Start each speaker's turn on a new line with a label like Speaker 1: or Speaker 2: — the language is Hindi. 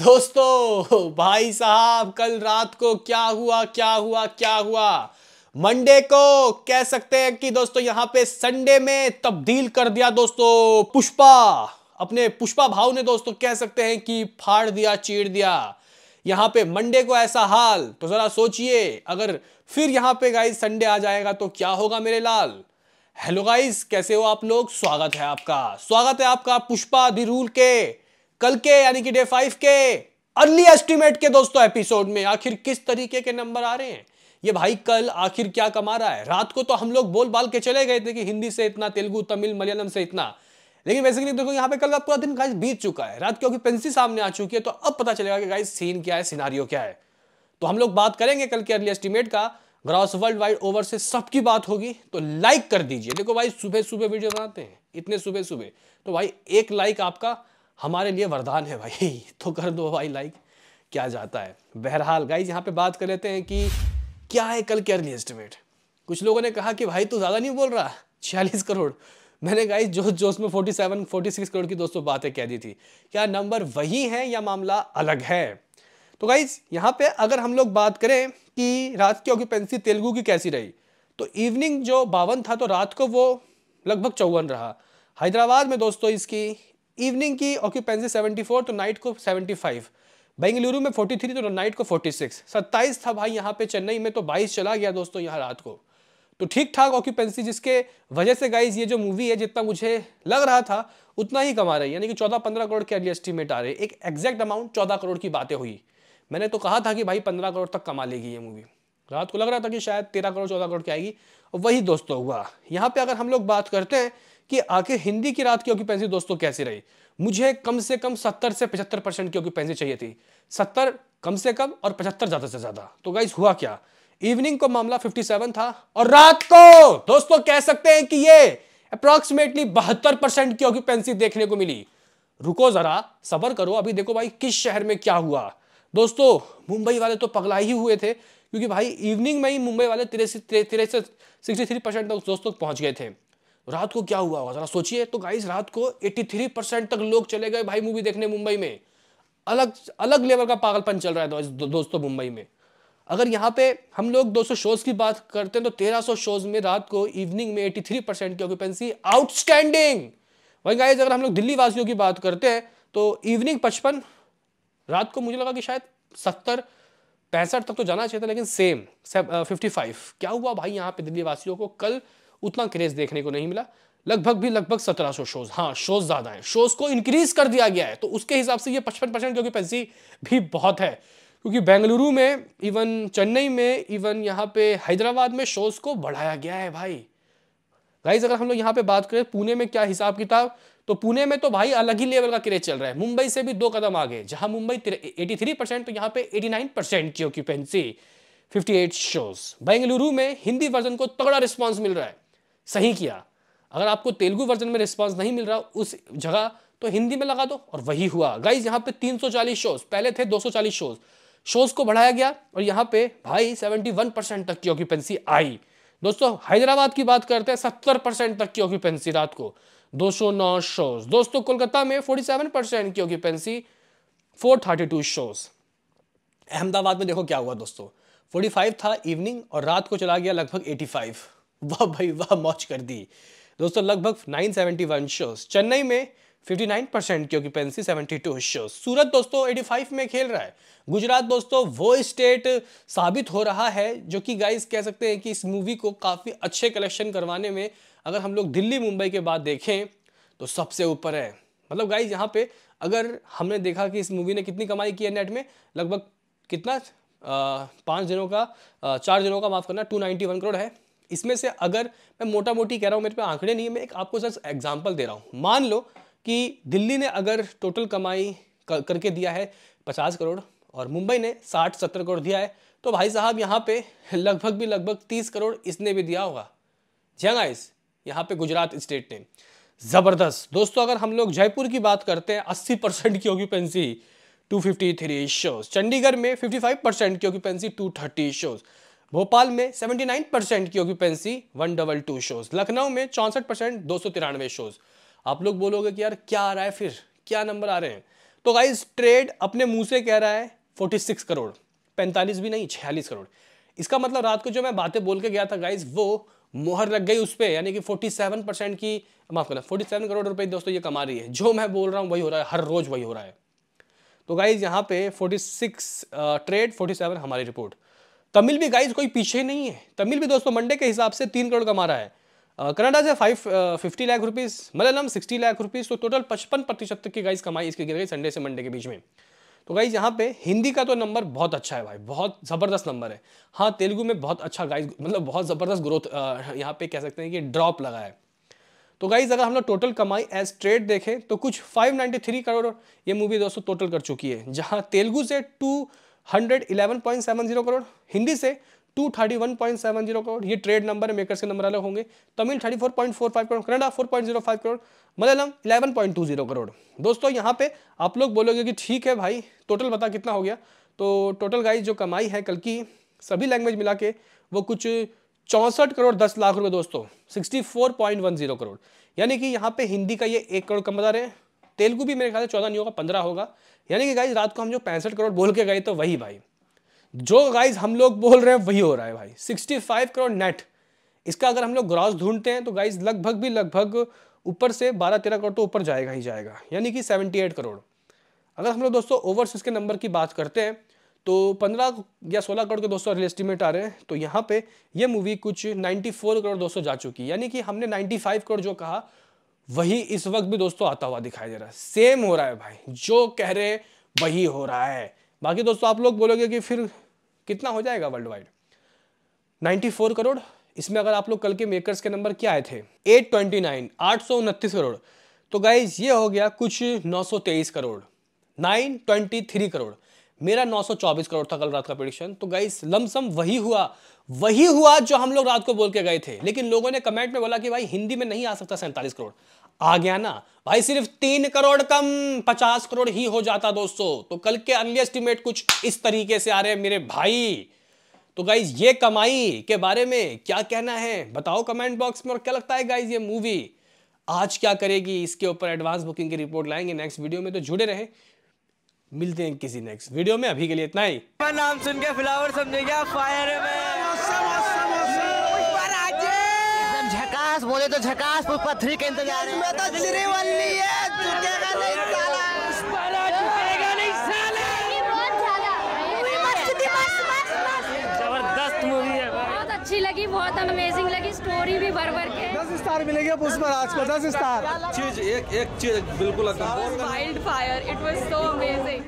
Speaker 1: दोस्तों भाई साहब कल रात को क्या हुआ क्या हुआ क्या हुआ मंडे को कह सकते हैं कि दोस्तों यहां पे संडे में तब्दील कर दिया दोस्तों पुष्पा अपने पुष्पा भाव ने दोस्तों कह सकते हैं कि फाड़ दिया चीर दिया यहां पे मंडे को ऐसा हाल तो जरा सोचिए अगर फिर यहां पे गाइस संडे आ जाएगा तो क्या होगा मेरे लाल हेलो गाइस कैसे हो आप लोग स्वागत है आपका स्वागत है आपका पुष्पा दि रूल के कल के यानी कि डे फाइव के अर्ली एस्टिमेट के दोस्तों एपिसोड में आखिर किस तरीके के नंबर आ रहे हैं ये भाई कल आखिर क्या कमा रहा है रात को तो हम लोग बोल बाल के चले गए थे कि हिंदी से इतना तेलुगु तमिल मलयालम से इतना लेकिन बेसिकली देखो यहाँ पे कल का पूरा दिन गाइस बीत चुका है रात क्योंकि पेंसी सामने आ चुकी है तो अब पता चलेगा कि गाइस सीन क्या है सिनारियो क्या है तो हम लोग बात करेंगे कल के अर्ली एस्टिमेट का gross worldwide overseas सबकी बात होगी तो लाइक कर दीजिए देखो भाई सुबह सुबह वीडियो बनाते हैं इतने सुबह सुबह तो भाई एक लाइक आपका हमारे लिए वरदान है भाई तो कर दो भाई लाइक क्या जाता है बहरहाल गाइज यहाँ पे बात कर लेते हैं कि क्या है कल के अर्ली एस्टिमेट कुछ लोगों ने कहा कि भाई तू ज़्यादा नहीं बोल रहा छियालीस करोड़ मैंने गाइज जोश जो में forty seven forty six crore की दोस्तों बातें कह दी थी क्या नंबर वही है या मामला अलग है तो गाइज यहाँ पे अगर हम लोग बात करें कि रात की ऑक्यूपेंसी तेलुगु की कैसी रही तो इवनिंग जो बावन था तो रात को वो लगभग चौवन रहा हैदराबाद में दोस्तों इसकी इवनिंग की ऑक्यूपेंसी 74 तो नाइट को 75 बेंगलुरु में 43 तो नाइट को 46 27 था भाई यहाँ पे चेन्नई में तो 22 चला गया दोस्तों यहाँ रात को तो ठीक ठाक ऑक्यूपेंसी जिसके वजह से गाइज ये जो मूवी है जितना मुझे लग रहा था उतना ही कमा रही यानी कि 14-15 करोड़ के अर्ली एस्टिमेट आ रहे एक एग्जैक्ट अमाउंट 14 करोड़ की बातें हुई मैंने तो कहा था कि भाई 15 करोड़ तक कमा लेगी ये मूवी रात को लग रहा था कि शायद 13 करोड़ 14 करोड़ की आएगी और वही दोस्तों हुआ यहाँ पे अगर हम लोग बात करते हैं कि आखिर हिंदी की रात की ऑक्यूपेंसी दोस्तों कैसी रही मुझे कम से कम सत्तर से पचहत्तर परसेंट की ऑक्यूपेंसी चाहिए थी सत्तर कम से कम और पचहत्तर ज्यादा से ज्यादा तो गाइज हुआ क्या इवनिंग को मामला 57 था और रात को दोस्तों कह सकते हैं कि ये अप्रोक्सीमेटली बहत्तर परसेंट की ऑक्यूपेंसी देखने को मिली रुको जरा सबर करो अभी देखो भाई किस शहर में क्या हुआ दोस्तों मुंबई वाले तो पगला ही हुए थे क्योंकि भाई इवनिंग में ही मुंबई वाले तिरसी तिरसठ सिक्सटी थ्री परसेंट दोस्तों पहुंच गए थे रात को क्या हुआ होगा जरा सोचिए तो गाइस रात को 83 परसेंट तक लोग चले गए भाई मूवी देखने मुंबई में अलग अलग लेवल का पागलपन चल रहा है दो, दोस्तों मुंबई में अगर यहाँ पे हम लोग 200 शोज की बात करते हैं तो 1300 शोज में रात को इवनिंग में 83 परसेंट की ऑक्यूपेंसी आउटस्टैंडिंग वही गाइज अगर हम लोग दिल्ली वासियों की बात करते हैं तो इवनिंग पचपन रात को मुझे लगा कि शायद सत्तर पैंसठ तक तो जाना चाहिए था लेकिन सेम फिफ्टी फाइव क्या हुआ भाई यहाँ पे दिल्ली वासियों को कल उतना क्रेज देखने को नहीं मिला लगभग भी लगभग सत्रह सौ शोज हाँ शोज ज्यादा हैं शोज को इंक्रीज कर दिया गया है तो उसके हिसाब से ये पचपन परसेंट क्योंकि पैसी भी बहुत है क्योंकि बेंगलुरु में इवन चेन्नई में इवन यहाँ पे हैदराबाद में शोज को बढ़ाया गया है भाई गाइज अगर हम लोग यहाँ पे बात करें पुणे में क्या हिसाब किताब तो पुणे में तो भाई अलग ही लेवल का क्रेज चल रहा है मुंबई से भी दो कदम आगे जहां मुंबई एटी थ्री परसेंट तो यहाँ पे एटी नाइन परसेंट की occupancy fifty eight shows Bengaluru में हिंदी वर्जन को तगड़ा रिस्पॉन्स मिल रहा है सही किया अगर आपको तेलुगु वर्जन में रिस्पॉन्स नहीं मिल रहा उस जगह तो हिंदी में लगा दो और वही हुआ गाइज यहाँ पे 340 शोज पहले थे 240 शोज शोज को बढ़ाया गया और यहाँ पे भाई 71 परसेंट तक की ऑक्यूपेंसी आई दोस्तों हैदराबाद की बात करते हैं 70 परसेंट तक की ऑक्यूपेंसी रात को नौ शोज दोस्तों कोलकाता में सेवन परसेंट की ऑक्यूपेंसी टू शोज अहमदाबाद में देखो क्या हुआ दोस्तों 45 था इवनिंग और रात को चला गया लगभग 85 वाह भाई वाह मौज कर दी दोस्तों लगभग 971 शोज चेन्नई में 59 परसेंट की ऑक्यूपेंसी टू शोज सूरत दोस्तों 85 में खेल रहा है गुजरात दोस्तों वो स्टेट साबित हो रहा है जो कि गाइस कह सकते हैं कि इस मूवी को काफ़ी अच्छे कलेक्शन करवाने में अगर हम लोग दिल्ली मुंबई के बाद देखें तो सबसे ऊपर है मतलब गाइज यहाँ पे अगर हमने देखा कि इस मूवी ने कितनी कमाई की है नेट में लगभग कितना पाँच दिनों का चार दिनों का माफ़ करना टू नाइन्टी वन करोड़ है इसमें से अगर मैं मोटा मोटी कह रहा हूँ मेरे पे आंकड़े नहीं है मैं एक आपको सर एग्जाम्पल दे रहा हूँ मान लो कि दिल्ली ने अगर टोटल कमाई कर, करके दिया है पचास करोड़ और मुंबई ने साठ सत्तर करोड़ दिया है तो भाई साहब यहाँ पे लगभग भी लगभग तीस करोड़ इसने भी दिया होगा जंगाइस यहाँ पे गुजरात स्टेट ने ज़बरदस्त दोस्तों अगर हम लोग जयपुर की बात करते हैं अस्सी परसेंट की ऑक्यूपेंसी थ्री शोज चंडीगढ़ में फिफ्टी फाइव परसेंट की ऑक्यूपेंसी थर्टी शोज भोपाल में 79 परसेंट की occupancy one double two shows Lucknow में चौंसठ परसेंट दो सौ तिरानवे शोज आप लोग बोलोगे कि यार क्या आ रहा है फिर क्या नंबर आ रहे हैं तो गाइज ट्रेड अपने मुंह से कह रहा है 46 करोड़ 45 भी नहीं 46 करोड़ इसका मतलब रात को जो मैं बातें बोल के गया था गाइज वो मोहर लग गई उस पर यानी कि 47 परसेंट की माफ करना 47 करोड़ रुपए दोस्तों ये कमा रही है जो मैं बोल रहा हूँ वही हो रहा है हर रोज वही हो रहा है तो गाइज यहाँ पे 46 ट्रेड सेवन हमारी रिपोर्ट तमिल भी गाइज कोई पीछे नहीं है तमिल भी दोस्तों मंडे के हिसाब से तीन करोड़ कमा रहा है कनाडा से five fifty lakh rupees Malayalam sixty lakh rupees तो टोटल पचपन प्रतिशत तक की गाइज कमाई इसकी गिर गई संडे से मंडे के बीच में तो गाइज यहाँ पे हिंदी का तो नंबर बहुत अच्छा है भाई बहुत ज़बरदस्त नंबर है हाँ तेलुगु में बहुत अच्छा गाइज मतलब बहुत ज़बरदस्त ग्रोथ यहाँ पे कह सकते हैं कि ड्रॉप लगा है तो गाइज अगर हम लोग टोटल कमाई एज ट्रेड देखें तो कुछ 593 करोड़ ये मूवी दोस्तों टोटल कर चुकी है जहाँ तेलुगु से टू 111.70 करोड़ हिंदी से 231.70 करोड़ ये ट्रेड नंबर है मेकर के नंबर अलग होंगे तमिल 34.45 करोड़ कन्नडा 4.05 करोड़ मलयालम 11.20 करोड़ दोस्तों यहाँ पे आप लोग बोलोगे कि ठीक है भाई टोटल बता कितना हो गया तो टोटल गाइस जो कमाई है कल की सभी लैंग्वेज मिला के वो कुछ चौंसठ करोड़ दस लाख रुपए दोस्तों सिक्सटी करोड़ यानी कि यहाँ पे हिंदी का ये एक करोड़ कम बता रहे हैं तेलुगु भी मेरे ख्याल से चौदह नहीं होगा पंद्रह होगा यानी कि गाइज रात को हम जो पैंसठ करोड़ बोल के गए तो वही भाई जो गाइज हम लोग बोल रहे हैं वही हो रहा है भाई सिक्सटी फाइव करोड़ नेट इसका अगर हम लोग ग्रॉस ढूंढते हैं तो गाइज लगभग भी लगभग ऊपर से बारह तेरह करोड़ तो ऊपर जाएगा ही जाएगा यानी कि सेवेंटी एट करोड़ अगर हम लोग दोस्तों ओवर्स के नंबर की बात करते हैं तो पंद्रह या सोलह करोड़ के दोस्तों रियल एस्टिमेट आ रहे हैं तो यहाँ पे ये मूवी कुछ नाइन्टी फोर करोड़ दोस्तों जा चुकी है यानी कि हमने नाइन्टी फाइव करोड़ जो कहा वही इस वक्त भी दोस्तों आता हुआ दिखाई दे रहा है सेम हो रहा है भाई जो कह रहे वही हो रहा है बाकी दोस्तों आप लोग बोलोगे कि फिर कितना हो जाएगा वर्ल्ड वाइड 94 करोड़ इसमें अगर आप लोग कल के मेकर्स के नंबर क्या आए थे 829 829 करोड़ तो गाइज ये हो गया कुछ 923 करोड़ 923 करोड़ मेरा 924 करोड़ था कल रात का प्रिडिक्शन तो गाइस लमसम वही हुआ वही हुआ जो हम लोग रात को बोल के गए थे लेकिन लोगों ने कमेंट में बोला कि भाई हिंदी में नहीं आ सकता सैंतालीस करोड़ आ गया ना भाई सिर्फ तीन करोड़ कम पचास करोड़ ही हो जाता दोस्तों तो कल के अर्ली एस्टिमेट कुछ इस तरीके से आ रहे हैं मेरे भाई तो गाइज ये कमाई के बारे में क्या कहना है बताओ कमेंट बॉक्स में और क्या लगता है गाइज ये मूवी आज क्या करेगी इसके ऊपर एडवांस बुकिंग की रिपोर्ट लाएंगे नेक्स्ट वीडियो में तो जुड़े रहें मिलते हैं किसी नेक्स्ट वीडियो में अभी के लिए इतना ही नाम सुन के फ्लावर समझे क्या फायर झकास बोले तो झकास पुष्पा के इंतजार में तो स्टोरी भी भर भर के दस स्टार मिलेगी उस पर आज को दस स्टार चीज एक एक चीज बिल्कुल wild fire it was so amazing